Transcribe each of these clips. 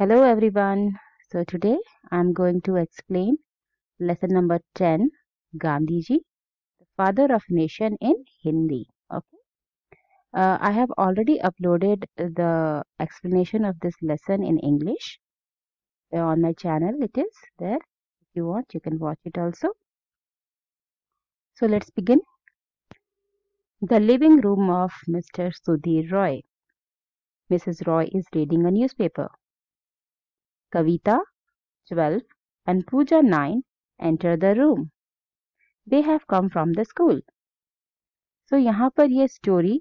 Hello everyone. So today I'm going to explain lesson number 10 Gandhiji, the father of nation in Hindi. Okay. Uh, I have already uploaded the explanation of this lesson in English on my channel. It is there. If you want, you can watch it also. So let's begin. The living room of Mr. Sudhir Roy. Mrs. Roy is reading a newspaper. Kavita, 12, and Pooja, 9, enter the room. They have come from the school. so, यहाँ पर ये story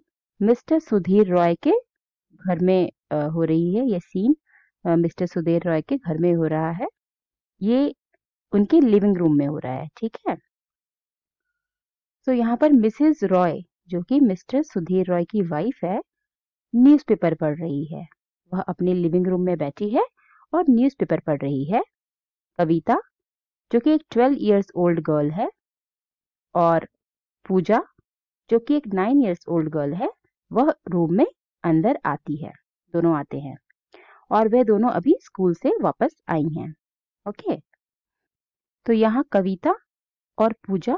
Mr. Sudhir Roy के घर में हो रही है ये scene Mr. Sudhir Roy के घर में हो रहा है ये उनके living room में हो रहा है ठीक है so, यहाँ पर Mrs. Roy जो कि Mr. Sudhir Roy की wife है newspaper पढ़ रही है वह अपने living room में बैठी है और न्यूज़पेपर पढ़ रही है कविता जो कि एक 12 इयर्स ओल्ड गर्ल है और पूजा जो कि एक 9 इयर्स ओल्ड गर्ल है वह रूम में अंदर आती है दोनों आते हैं और वे दोनों अभी स्कूल से वापस आई हैं ओके तो यहाँ कविता और पूजा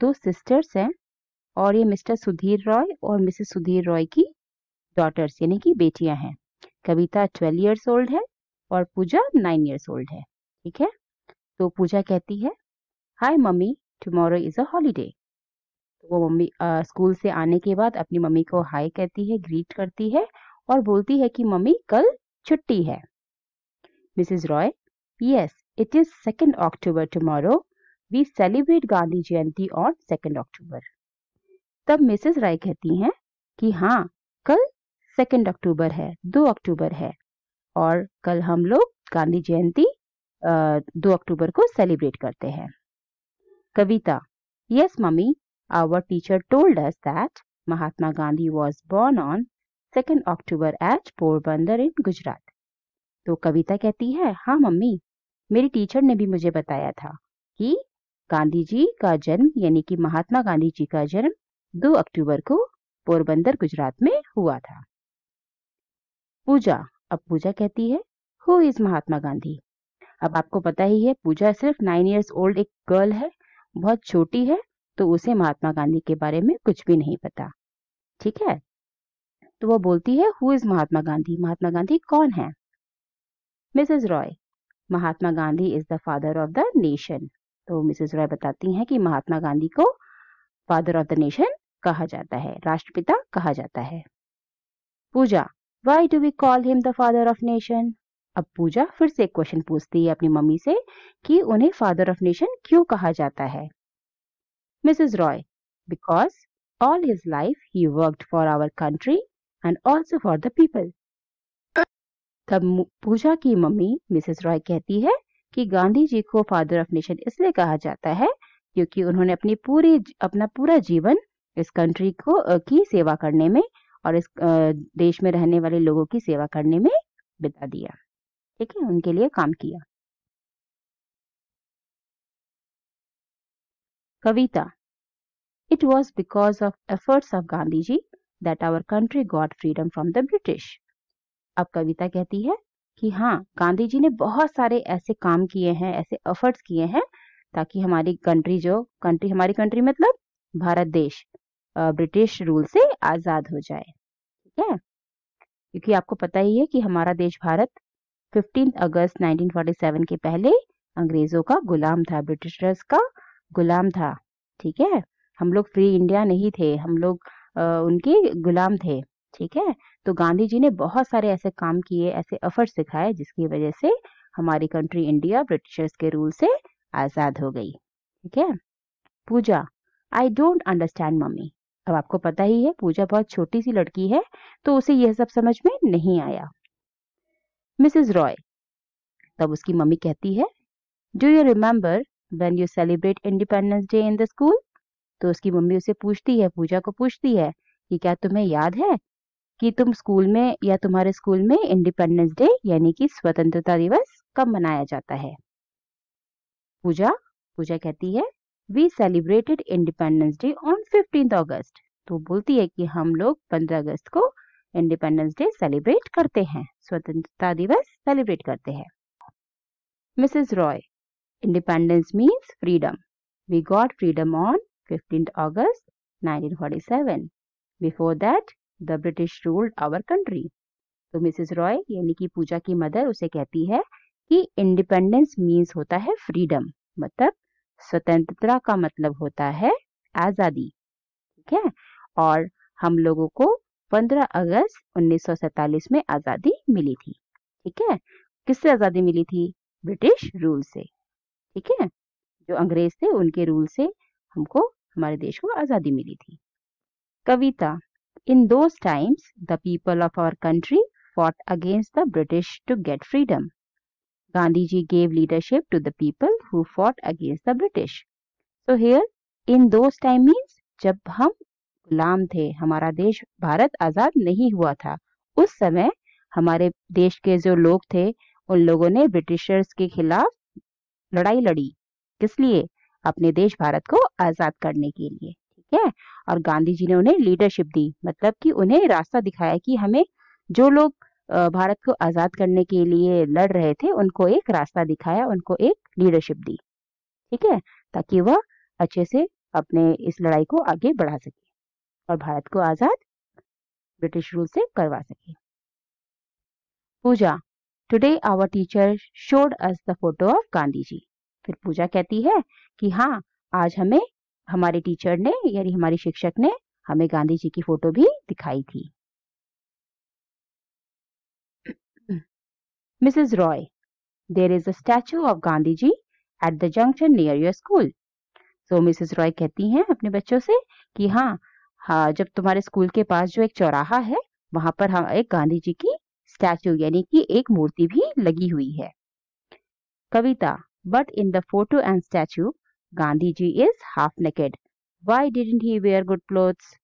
दो सिस्टर्स हैं और ये मिस्टर सुधीर रॉय और मिसेस सुधीर रॉय की डॉटर्स यानी कि बेटियां हैं कविता ट्वेल्व इयर्स ओल्ड है और पूजा नाइन ईयर्स ओल्ड है ठीक है तो पूजा कहती है हाय मम्मी टुमारो तो इज अ हॉलीडे वो मम्मी स्कूल से आने के बाद अपनी मम्मी को हाय कहती है ग्रीट करती है और बोलती है कि मम्मी कल छुट्टी है Mrs Roy yes it is second October tomorrow we celebrate Gandhi Jayanti on second October तब मिसेस राय कहती हैं कि हाँ कल सेकेंड अक्टूबर है दो अक्टूबर है और कल हम लोग गांधी जयंती दो अक्टूबर को सेलिब्रेट करते हैं Kavita yes mummy our teacher told us that Mahatma Gandhi was born on second October at Porbandar in Gujarat तो कविता कहती है हाँ मम्मी मेरी टीचर ने भी मुझे बताया था कि गांधी जी का जन्म यानी कि महात्मा गांधी जी का जन्म 2 अक्टूबर को पोरबंदर गुजरात में हुआ था पूजा अब पूजा कहती है हु इज महात्मा गांधी अब आपको पता ही है पूजा सिर्फ नाइन ईयर्स ओल्ड एक गर्ल है बहुत छोटी है तो उसे महात्मा गांधी के बारे में कुछ भी नहीं पता ठीक है तो वो बोलती है हु इज महात्मा गांधी महात्मा गांधी कौन है Mrs Roy Mahatma Gandhi is the father of the nation तो मिसेज रॉय बताती हैं कि महात्मा गांधी को फादर ऑफ द नेशन कहा जाता है राष्ट्रपिता कहा जाता है Pooja why do we call him the father of nation अब पूजा फिर से एक क्वेश्चन पूछती है अपनी मम्मी से कि उन्हें फादर ऑफ नेशन क्यों कहा जाता है Mrs Roy because all his life he worked for our country and also for the people तब पूजा की मम्मी मिसेस रॉय कहती है कि गांधी जी को फादर ऑफ नेशन इसलिए कहा जाता है क्योंकि उन्होंने अपनी पूरी अपना पूरा जीवन इस कंट्री को की सेवा करने में और इस देश में रहने वाले लोगों की सेवा करने में बिता दिया ठीक है उनके लिए काम किया Kavita it was because of efforts of Gandhi ji that our country got freedom from the British अब कविता कहती है कि हाँ गांधी जी ने बहुत सारे ऐसे काम किए हैं ऐसे एफर्ट्स किए हैं ताकि हमारी कंट्री जो कंट्री हमारी कंट्री मतलब भारत देश ब्रिटिश रूल से आज़ाद हो जाए ठीक है क्योंकि आपको पता ही है कि हमारा देश भारत 15 अगस्त 1947 के पहले अंग्रेजों का गुलाम था ब्रिटिशर्स का गुलाम था ठीक है हम लोग फ्री इंडिया नहीं थे हम लोग उनके गुलाम थे ठीक है तो गांधी जी ने बहुत सारे ऐसे काम किए ऐसे अफर्ट सिखाए जिसकी वजह से हमारी कंट्री इंडिया ब्रिटिशर्स के रूल से आज़ाद हो गई ठीक है Pooja I don't understand mummy अब आपको पता ही है पूजा बहुत छोटी सी लड़की है तो उसे यह सब समझ में नहीं आया मिसेस रॉय तब उसकी मम्मी कहती है do you remember when you celebrate independence day in the school तो उसकी मम्मी उसे पूछती है पूजा को पूछती है कि क्या तुम्हें याद है कि तुम स्कूल में या तुम्हारे स्कूल में इंडिपेंडेंस डे यानी कि स्वतंत्रता दिवस कब मनाया जाता है पूजा पूजा कहती है we celebrated independence day on fifteen August तो बोलती है कि हम लोग पंद्रह अगस्त को इंडिपेंडेंस डे सेलिब्रेट करते हैं स्वतंत्रता दिवस सेलिब्रेट करते हैं Mrs Roy independence means freedom we got freedom on fifteen August 1947 before that the British ruled our country तो मिसेस रॉय यानी कि पूजा की मदर उसे कहती है कि इंडिपेंडेंस मीन्स होता है फ्रीडम मतलब स्वतंत्रता का मतलब होता है आजादी ठीक है और हम लोगों को 15 अगस्त 1947 में आजादी मिली थी ठीक है किससे आजादी मिली थी ब्रिटिश रूल से ठीक है जो अंग्रेज थे उनके रूल से हमको हमारे देश को आजादी मिली थी Kavita in those times the people of our country fought against the British to get freedom Gandhiji gave leadership to the people who fought against the British. So here, in those time means जब हम गुलाम थे हमारा देश भारत आजाद नहीं हुआ था उस समय हमारे देश के जो लोग थे उन लोगों ने ब्रिटिशर्स के खिलाफ लड़ाई लड़ी किस लिए अपने देश भारत को आजाद करने के लिए ठीक है और गांधी जी ने उन्हें लीडरशिप दी मतलब कि उन्हें रास्ता दिखाया कि हमें जो लोग भारत को आज़ाद करने के लिए लड़ रहे थे उनको एक रास्ता दिखाया उनको एक लीडरशिप दी ठीक है ताकि वह अच्छे से अपने इस लड़ाई को आगे बढ़ा सके और भारत को आज़ाद ब्रिटिश रूल से करवा सके Pooja today our teacher showed us the photo of Gandhi ji फिर पूजा कहती है कि हाँ आज हमें हमारे टीचर ने यानी हमारी शिक्षक ने हमें गांधी जी की फोटो भी दिखाई थी Mrs. Roy, there is a statue of Gandhi ji at the junction near your school. So Mrs. Roy कहती हैं अपने बच्चों से कि हाँ हाँ जब तुम्हारे स्कूल के पास जो एक चौराहा है वहां पर हम हाँ, एक गांधी जी की स्टैचू यानी कि एक मूर्ति भी लगी हुई है Kavita but in the photo and statue Gandhi ji is half naked why didn't he wear good clothes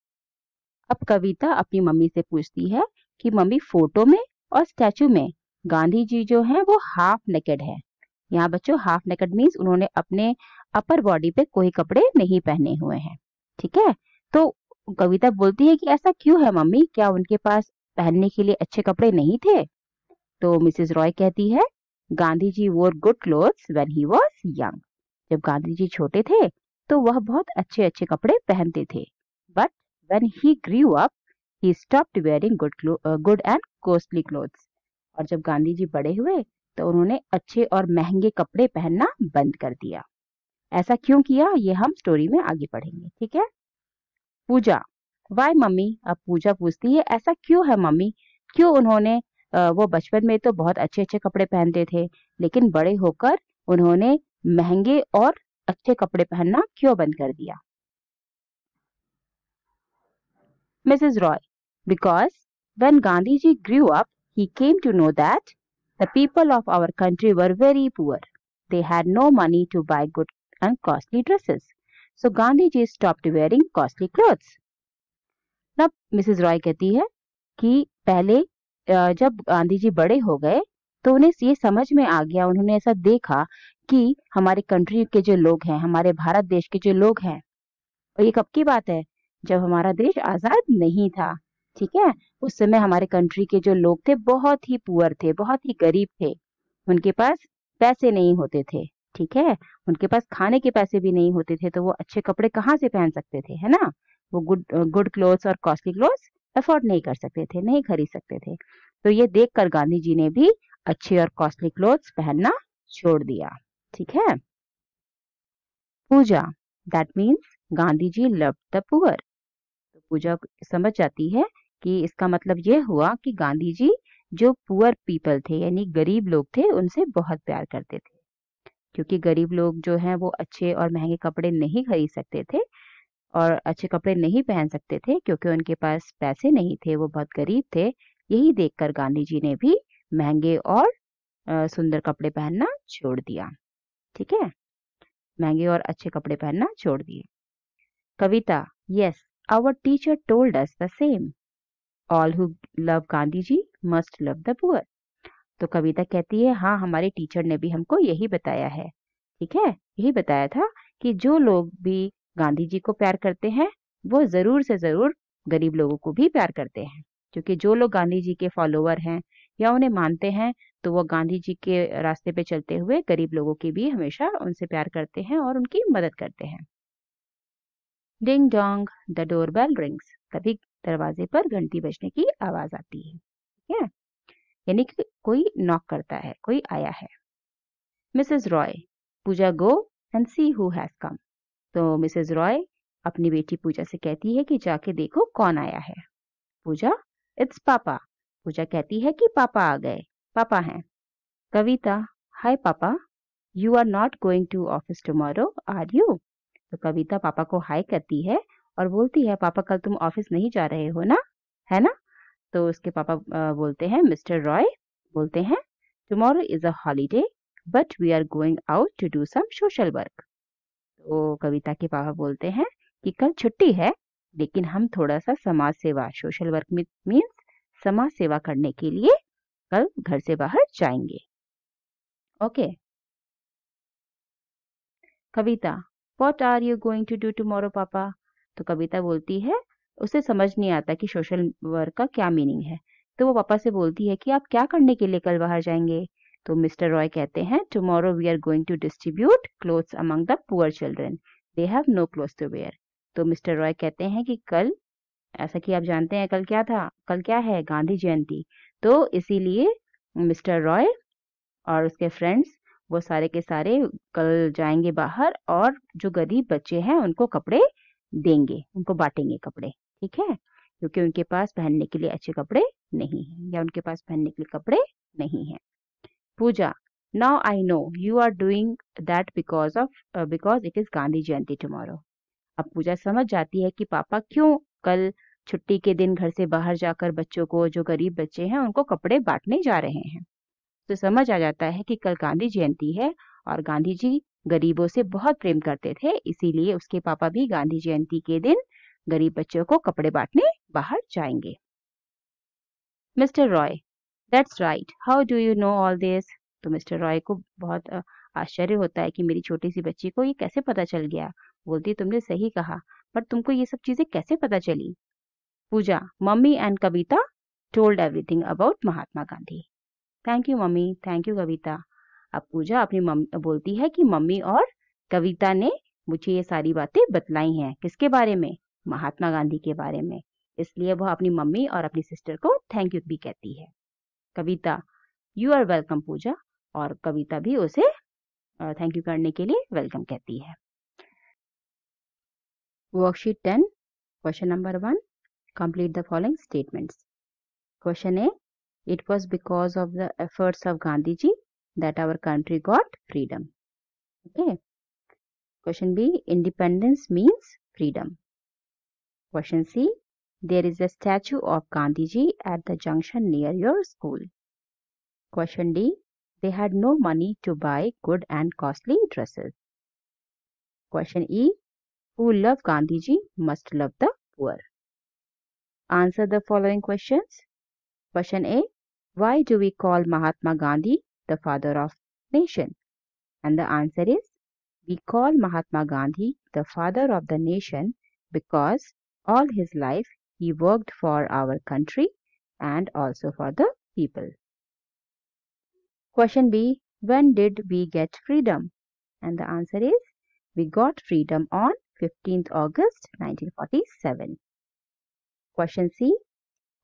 अब कविता अपनी मम्मी से पूछती है कि मम्मी फोटो में और स्टैचू में गांधी जी जो है वो हाफ नेकेड है यहाँ बच्चों हाफ नेकेड मीन्स उन्होंने अपने अपर बॉडी पे कोई कपड़े नहीं पहने हुए हैं ठीक है तो कविता बोलती है कि ऐसा क्यों है मम्मी क्या उनके पास पहनने के लिए अच्छे कपड़े नहीं थे तो मिसेस रॉय कहती है Gandhi ji wore good clothes when he was young जब गांधी जी छोटे थे तो वह बहुत अच्छे अच्छे कपड़े पहनते थे but when he grew up he stopped wearing good good and costly clothes और जब गांधी जी बड़े हुए तो उन्होंने अच्छे और महंगे कपड़े पहनना बंद कर दिया ऐसा क्यों किया ये हम स्टोरी में आगे पढ़ेंगे ठीक है पूजा वाई मम्मी अब पूजा पूछती है ऐसा क्यों है मम्मी क्यों उन्होंने वो बचपन में तो बहुत अच्छे अच्छे कपड़े पहनते थे लेकिन बड़े होकर उन्होंने महंगे और अच्छे कपड़े पहनना क्यों बंद कर दिया Mrs Roy because when Gandhi ji grew up he came to know that the people of our country were very poor. They had no money to buy good and costly dresses. So Gandhi ji stopped wearing costly clothes. Now Mrs. Roy कहती है कि पहले जब गांधी जी बड़े हो गए तो उन्हें ये समझ में आ गया उन्होंने ऐसा देखा कि हमारे कंट्री के जो लोग हैं हमारे भारत देश के जो लोग हैं और ये कब की बात है जब हमारा देश आजाद नहीं था ठीक है उस समय हमारे कंट्री के जो लोग थे बहुत ही पुअर थे बहुत ही गरीब थे उनके पास पैसे नहीं होते थे ठीक है उनके पास खाने के पैसे भी नहीं होते थे तो वो अच्छे कपड़े कहाँ से पहन सकते थे है ना वो गुड गुड क्लोथ्स और कॉस्टली क्लोथ अफोर्ड नहीं कर सकते थे नहीं खरीद सकते थे तो ये देखकर गांधी जी ने भी अच्छे और कॉस्टली क्लोथ्स पहनना छोड़ दिया ठीक है Pooja that means Gandhi ji love the poor Pooja समझ जाती है कि इसका मतलब ये हुआ कि गांधी जी जो पुअर पीपल थे यानी गरीब लोग थे उनसे बहुत प्यार करते थे क्योंकि गरीब लोग जो हैं वो अच्छे और महंगे कपड़े नहीं खरीद सकते थे और अच्छे कपड़े नहीं पहन सकते थे क्योंकि उनके पास पैसे नहीं थे वो बहुत गरीब थे यही देखकर गांधी जी ने भी महंगे और सुंदर कपड़े पहनना छोड़ दिया ठीक है महंगे और अच्छे कपड़े पहनना छोड़ दिए Kavita yes our teacher told us the same all who love Gandhi ji must love the poor तो कविता कहती है हाँ हमारे टीचर ने भी हमको यही बताया है ठीक है यही बताया था कि जो लोग भी गांधी जी को प्यार करते हैं वो जरूर से जरूर गरीब लोगों को भी प्यार करते हैं क्योंकि जो लोग गांधी जी के फॉलोअर हैं या उन्हें मानते हैं तो वो गांधी जी के रास्ते पे चलते हुए गरीब लोगों की भी हमेशा उनसे प्यार करते हैं और उनकी मदद करते हैं ding dong the doorbell rings तभी दरवाजे पर घंटी बजने की आवाज आती है क्या यानी कि कोई नॉक करता है कोई आया है Mrs Roy Pooja go and see who has come तो मिसेज रॉय अपनी बेटी पूजा से कहती है कि जाके देखो कौन आया है पूजा इट्स पापा पूजा कहती है कि पापा आ गए पापा हैं Kavita hi papa you are not going to office tomorrow are you तो कविता पापा को हाय करती है और बोलती है पापा कल तुम ऑफिस नहीं जा रहे हो ना है ना तो उसके पापा बोलते हैं मिस्टर रॉय बोलते हैं tomorrow is a holiday but we are going out to do some social work तो कविता के पापा बोलते हैं कि कल छुट्टी है लेकिन हम थोड़ा सा समाज सेवा सोशल वर्क मीन्स समाज सेवा करने के लिए कल घर से बाहर जाएंगे okay okay. Kavita what are you going to do tomorrow papa तो कविता बोलती है उसे समझ नहीं आता कि सोशल वर्क का क्या मीनिंग है तो वो पापा से बोलती है कि आप क्या करने के लिए कल बाहर जाएंगे तो मिस्टर रॉय कहते हैं tomorrow we are going to distribute clothes among the poor children they have no cloth to wear तो मिस्टर रॉय कहते हैं कि कल ऐसा कि आप जानते हैं कल क्या था कल क्या है गांधी जयंती तो इसीलिए मिस्टर रॉय और उसके फ्रेंड्स वो सारे के सारे कल जाएंगे बाहर और जो गरीब बच्चे हैं उनको कपड़े देंगे उनको बांटेंगे कपड़े ठीक है क्योंकि उनके पास पहनने के लिए अच्छे कपड़े नहीं है या उनके पास पहनने के लिए कपड़े नहीं है Pooja now I know you are doing that because of because it is Gandhi Jayanti tomorrow अब पूजा समझ जाती है कि पापा क्यों कल छुट्टी के दिन घर से बाहर जाकर बच्चों को जो गरीब बच्चे हैं उनको कपड़े बांटने जा रहे हैं तो समझ आ जाता है कि कल गांधी जयंती है और गांधी जी गरीबों से बहुत प्रेम करते थे इसीलिए उसके पापा भी गांधी जयंती के दिन गरीब बच्चों को कपड़े बांटने बाहर जाएंगे Mr Roy that's right how do you know all this तो मिस्टर रॉय को बहुत आश्चर्य होता है कि मेरी छोटी सी बच्ची को ये कैसे पता चल गया बोलती तुमने सही कहा पर तुमको ये सब चीजें कैसे पता चली Puja mummy and Kavita told everything about Mahatma Gandhi thank you mummy thank you Kavita अब पूजा अपनी मम्मी बोलती है कि मम्मी और कविता ने मुझे ये सारी बातें बतलाई हैं किसके बारे में महात्मा गांधी के बारे में इसलिए वह अपनी मम्मी और अपनी सिस्टर को थैंक यू भी कहती है Kavita you are welcome Puja और कविता भी उसे थैंक यू करने के लिए वेलकम कहती है worksheet ten question number one complete the following statements question A it was because of the efforts of Gandhi ji that our country got freedom. Okay. Question B. Independence means freedom. Question C. There is a statue of Gandhiji at the junction near your school. Question D. They had no money to buy good and costly dresses. Question E. Who love Gandhiji must love the poor. Answer the following questions. Question A. Why do we call Mahatma Gandhi the father of nation? And the answer is we call Mahatma Gandhi the father of the nation because all his life he worked for our country and also for the people. Question B. When did we get freedom? And the answer is we got freedom on 15th August 1947. Question C.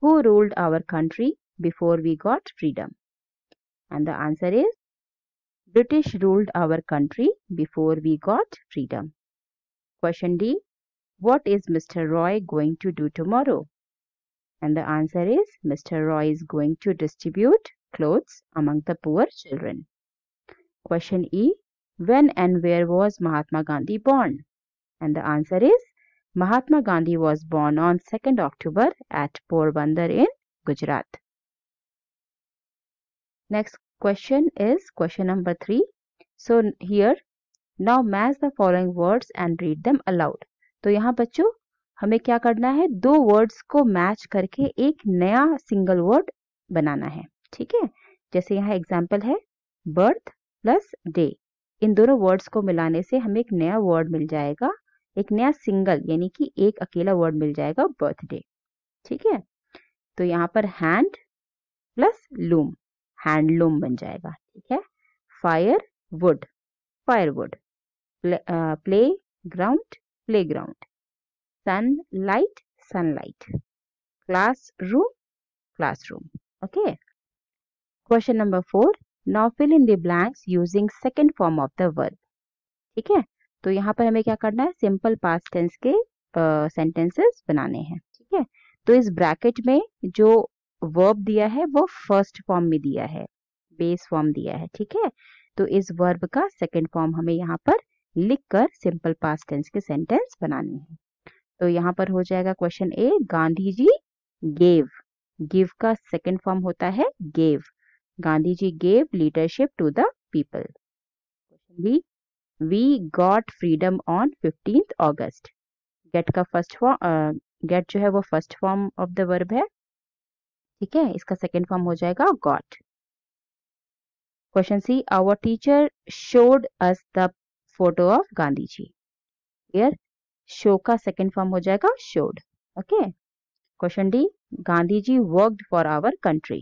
Who ruled our country before we got freedom? And the answer is British ruled our country before we got freedom. Question D. What is Mr. Roy going to do tomorrow? And the answer is Mr. Roy is going to distribute clothes among the poor children. Question E. When and where was Mahatma Gandhi born? And the answer is Mahatma Gandhi was born on 2nd October at Porbandar in Gujarat. Next question is question number 3. So here now match the following words and read them aloud. to yahan bachcho hame kya karna hai do words ko match karke ek naya single word banana hai theek hai jaise yahan example hai birth plus day इन दोनों words को मिलाने से हमें एक नया word मिल जाएगा एक नया सिंगल यानी कि एक अकेला वर्ड मिल जाएगा बर्थडे ठीक है तो यहाँ पर हैंड प्लस लूम हैंडलूम बन जाएगा ठीक है fire wood fire wood play ground play ground sun light sun light class room class room okay question number four now fill in the blanks using second form of the verb ठीक है तो यहाँ पर हमें क्या करना है simple past tense के सेंटेंसेस uh, बनाने हैं ठीक है तो इस ब्रैकेट में जो वर्ब दिया है वो फर्स्ट फॉर्म में दिया है बेस फॉर्म दिया है ठीक है तो इस वर्ब का सेकेंड फॉर्म हमें यहाँ पर लिख कर सिंपल पास्ट टेंस के सेंटेंस बनाने हैं तो यहाँ पर हो जाएगा question A Gandhi ji gave give का सेकेंड फॉर्म होता है gave Gandhi ji gave leadership to the people question B we got freedom on fifteenth August get का फर्स्ट फॉर्म गेट जो है वो first form of the verb है ठीक है इसका सेकेंड फॉर्म हो जाएगा got question C our teacher showed us the photo of Gandhi ji clear show का सेकेंड फॉर्म हो जाएगा showed okay question D Gandhi ji worked for our country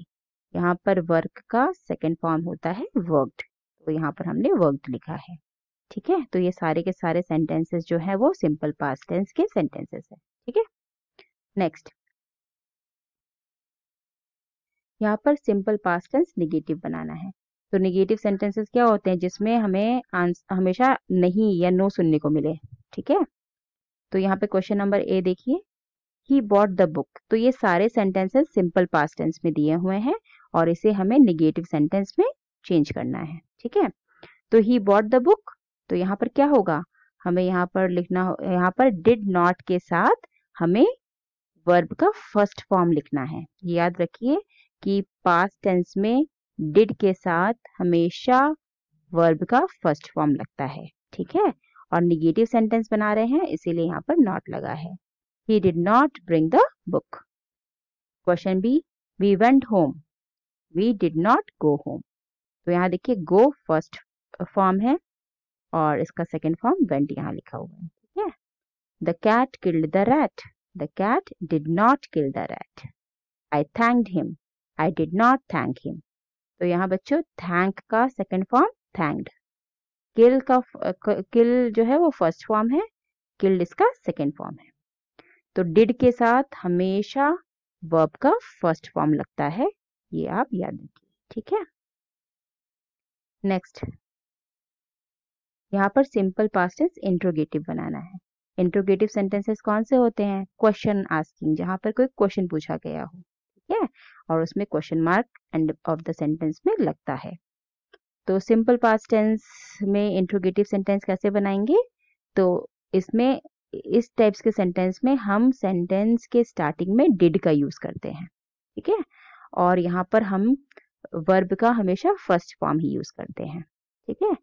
यहाँ पर वर्क का सेकेंड फॉर्म होता है वर्कड तो यहाँ पर हमने वर्कड लिखा है ठीक है तो ये सारे के सारे सेंटेंसेस जो है वो सिंपल पास्ट टेंस के सेंटेंसेस है ठीक है नेक्स्ट यहाँ पर सिंपल पास टेंस निगेटिव बनाना है तो निगेटिव सेंटेंसेस क्या होते हैं जिसमें हमें हमेशा नहीं या नो सुनने को मिले ठीक है तो यहाँ पे क्वेश्चन नंबर ए देखिए ही बॉट द बुक तो ये सारे सेंटेंसेस सिंपल पास टेंस में दिए हुए हैं और इसे हमें निगेटिव सेंटेंस में चेंज करना है ठीक है तो ही बॉट द बुक तो यहाँ पर क्या होगा हमें यहाँ पर लिखना यहाँ पर डिड नॉट के साथ हमें वर्ब का फर्स्ट फॉर्म लिखना है याद रखिए कि पास टेंस में डिड के साथ हमेशा वर्ब का फर्स्ट फॉर्म लगता है ठीक है और निगेटिव सेंटेंस बना रहे हैं इसीलिए यहाँ पर नॉट लगा है he did not bring the book question B we went home we did not go home तो यहाँ देखिए गो फर्स्ट फॉर्म है और इसका सेकेंड फॉर्म वेंट यहाँ लिखा हुआ है ठीक है the cat killed the rat the cat did not kill the rat I thanked him I did not thank him तो यहाँ बच्चों थैंक का सेकेंड फॉर्म थैंक्ड किल का किल जो है वो फर्स्ट फॉर्म है किल्ड इसका सेकेंड फॉर्म है तो डिड के साथ हमेशा वर्ब का फर्स्ट फॉर्म लगता है ये आप याद रखिए ठीक है नेक्स्ट यहाँ पर सिंपल पास्टेंस इंट्रोगेटिव बनाना है इंट्रोगेटिव सेंटेंसेस कौन से होते हैं क्वेश्चन आस्किंग जहां पर कोई क्वेश्चन पूछा गया हो ठीक है और उसमें question mark end of the sentence में लगता है तो सिंपल पास्ट टेंस में इंट्रोगेटिव सेंटेंस कैसे बनाएंगे तो इसमें इस टाइप्स के सेंटेंस में हम सेंटेंस के स्टार्टिंग में डिड का यूज करते हैं ठीक है और यहाँ पर हम वर्ब का हमेशा फर्स्ट फॉर्म ही यूज करते हैं ठीक है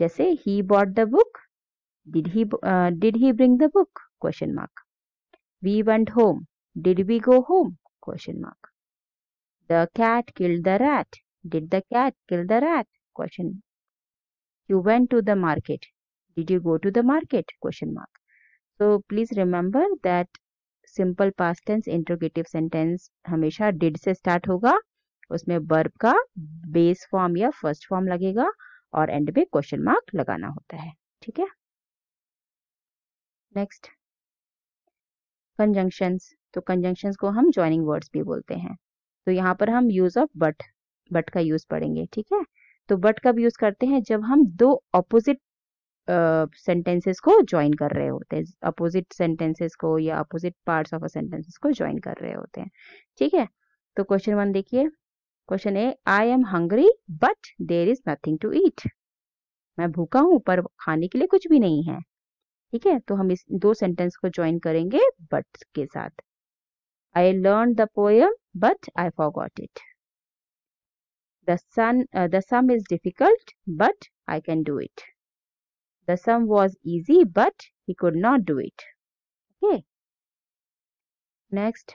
जैसे he bought the book did he did he bring the book question mark we went home did we go home question mark the cat killed the rat? Did the cat kill the rat? Question. You went to the market. Did you go to the market? Question mark. So please remember that simple past tense interrogative sentence हमेशा did से start होगा उसमें verb का base form या first form लगेगा और and में question mark लगाना होता है ठीक है नेक्स्ट कंजंक्शंस तो कंजंक्शंस को हम ज्वाइनिंग वर्ड्स भी बोलते हैं तो यहाँ पर हम यूज ऑफ बट बट का यूज पढ़ेंगे ठीक है तो बट कब यूज करते हैं जब हम दो अपोजिट सेंटेंसेस uh, को ज्वाइन कर रहे होते हैं अपोजिट सेंटेंसेस को या opposite parts of a sentences को ज्वाइन कर रहे होते हैं ठीक है तो क्वेश्चन वन देखिए question A I am hungry but there is nothing to eat मैं भूखा हूं पर खाने के लिए कुछ भी नहीं है ठीक है तो हम इस दो सेंटेंस को ज्वाइन करेंगे बट के साथ I learn the poem but I forgot it. The, sun, uh, the sum is difficult, but I can do it. The sum was easy, but he could not do it. Okay. Next,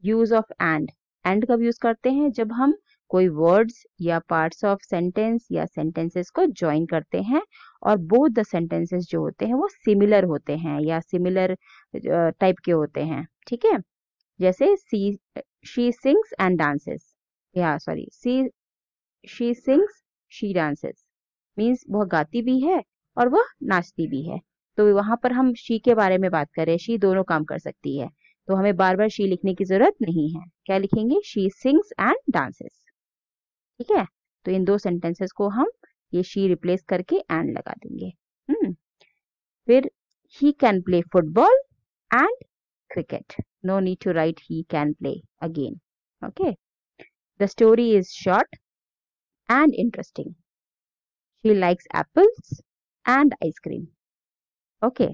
use of and. And कब use करते हैं जब हम कोई words या parts of sentence या sentences को join करते हैं और both the sentences जो होते हैं वो similar होते हैं या similar uh, type के होते हैं ठीक है जैसे C she sings and dances या sorry C she sings she dances means वह गाती भी है और वह नाचती भी है तो वहां पर हम शी के बारे में बात करें शी दोनों काम कर सकती है तो हमें बार बार शी लिखने की जरूरत नहीं है क्या लिखेंगे शी सिंग्स एंड डांसेस ठीक है तो इन दो सेंटेंसेस को हम ये शी रिप्लेस करके एंड लगा देंगे हम्म फिर he can play football and cricket no need to write he can play again okay the story is short and interesting she likes apples and ice cream okay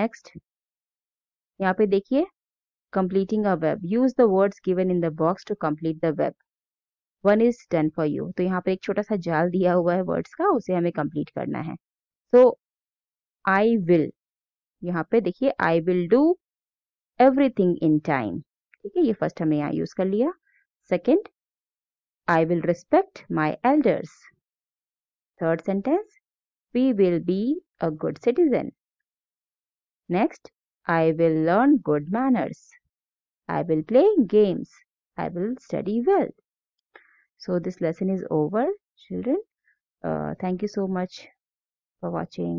next yahan pe dekhiye completing a web use the words given in the box to complete the web one is done for you to yahan pe ek छोटा sa jaal diya hua hai words ka use hame complete karna hai so i will yahan pe dekhiye i will do everything in time ठीक है ये first हमने यहाँ use कर लिया second I will respect my elders third sentence we will be a good citizen next I will learn good manners I will play games I will study well so this lesson is over children uh, thank you so much for watching